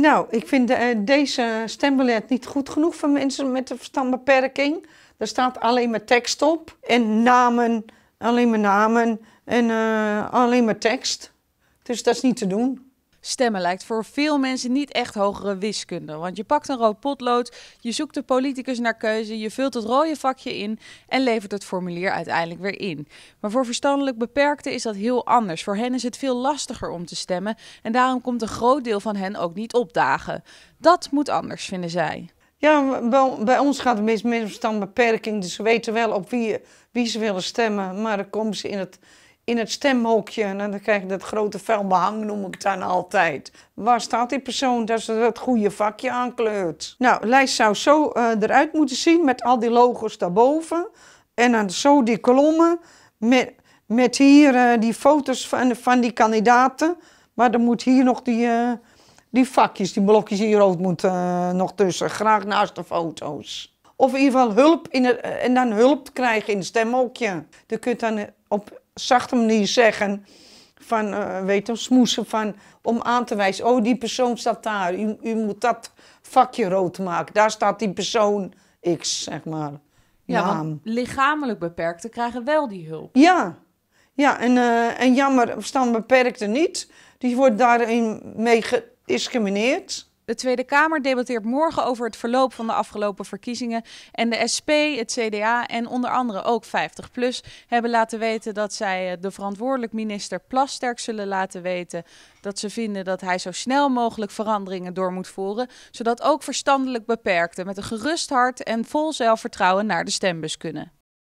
Nou, ik vind eh, deze stembiljet niet goed genoeg voor mensen met een verstandbeperking. Er staat alleen maar tekst op en namen, alleen maar namen en eh, alleen maar tekst. Dus dat is niet te doen. Stemmen lijkt voor veel mensen niet echt hogere wiskunde. Want je pakt een rood potlood, je zoekt de politicus naar keuze, je vult het rode vakje in en levert het formulier uiteindelijk weer in. Maar voor verstandelijk beperkten is dat heel anders. Voor hen is het veel lastiger om te stemmen en daarom komt een groot deel van hen ook niet opdagen. Dat moet anders, vinden zij. Ja, bij ons gaat het meest met verstand beperking, dus ze weten wel op wie, wie ze willen stemmen, maar dan komen ze in het in het stemhokje. En dan krijg je dat grote vuil behang, noem ik het dan altijd. Waar staat die persoon dat ze dat goede vakje aankleurt? Nou, lijst zou zo eh, eruit moeten zien met al die logos daarboven. En dan zo die kolommen met, met hier eh, die foto's van, van die kandidaten. Maar dan moet hier nog die, eh, die vakjes, die blokjes hier rood moeten nog tussen. Graag naast de foto's. Of in ieder geval hulp in en dan hulp krijgen in het stemhokje. Je kunt dan op zachte manier zeggen van, eh, weet je, smoesen van, om aan te wijzen, oh die persoon staat daar, u, u, moet dat vakje rood maken, daar staat die persoon X, zeg maar. Ja, Naam. lichamelijk beperkten krijgen wel die hulp. Ja, ja en, uh, en jammer, verstand beperkte niet, die wordt daarin mee gediscrimineerd. De Tweede Kamer debatteert morgen over het verloop van de afgelopen verkiezingen. En de SP, het CDA en onder andere ook 50PLUS hebben laten weten dat zij eh, de verantwoordelijk minister Plasterk zullen laten weten dat ze vinden dat hij zo snel mogelijk veranderingen door moet voeren, zodat ook verstandelijk beperkten met een gerust hart en vol zelfvertrouwen naar de stembus kunnen.